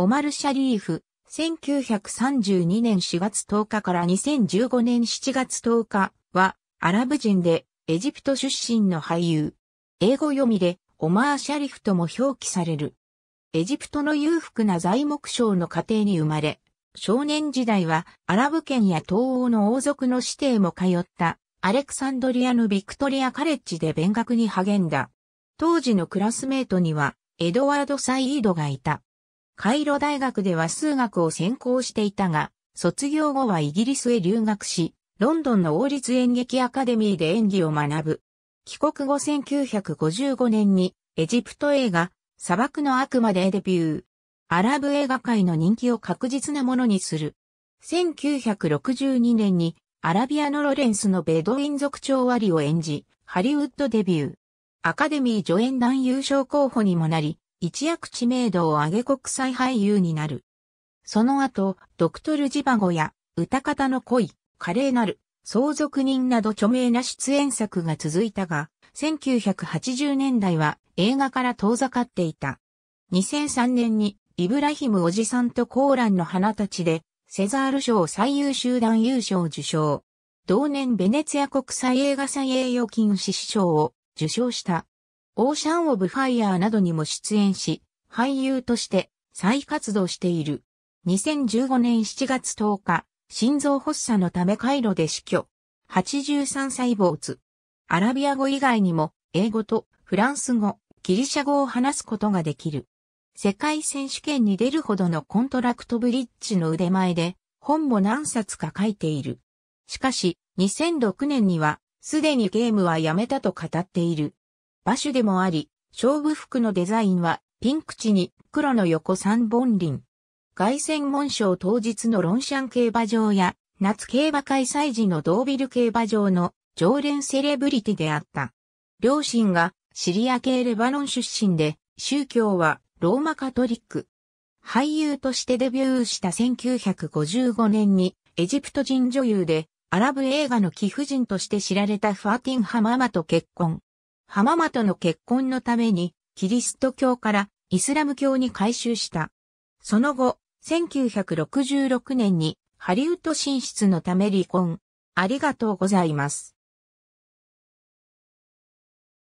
オマル・シャリーフ、1932年4月10日から2015年7月10日は、アラブ人で、エジプト出身の俳優。英語読みで、オマー・シャリフとも表記される。エジプトの裕福な材木商の家庭に生まれ、少年時代はアラブ圏や東欧の王族の指定も通ったアレクサンドリアのビクトリアカレッジで勉学に励んだ。当時のクラスメートにはエドワード・サイードがいた。カイロ大学では数学を専攻していたが、卒業後はイギリスへ留学し、ロンドンの王立演劇アカデミーで演技を学ぶ。帰国後1955年にエジプト映画砂漠の悪魔でデビュー。アラブ映画界の人気を確実なものにする。1962年にアラビアのロレンスのベドウィン族長割を演じ、ハリウッドデビュー。アカデミー助演団優勝候補にもなり、一躍知名度を上げ国際俳優になる。その後、ドクトルジバゴや、歌方の恋、華麗なる、相続人など著名な出演作が続いたが、1980年代は映画から遠ざかっていた。2003年にイブラヒムおじさんとコーランの花たちで、セザール賞最優秀男優賞を受賞。同年ベネツィア国際映画祭栄誉金獅子賞を受賞した。オーシャン・オブ・ファイヤーなどにも出演し、俳優として再活動している。2015年7月10日、心臓発作のためカイロで死去。83歳主。アラビア語以外にも、英語とフランス語、ギリシャ語を話すことができる。世界選手権に出るほどのコントラクトブリッジの腕前で、本も何冊か書いている。しかし、2006年には、すでにゲームはやめたと語っている。馬種でもあり、勝負服のデザインはピンク地に黒の横三本輪。凱旋門賞当日のロンシャン競馬場や夏競馬開催時のドービル競馬場の常連セレブリティであった。両親がシリア系レバノン出身で、宗教はローマカトリック。俳優としてデビューした1955年にエジプト人女優でアラブ映画の貴婦人として知られたファーティン・ハママと結婚。浜との結婚のために、キリスト教からイスラム教に改宗した。その後、1966年にハリウッド進出のため離婚。ありがとうございます。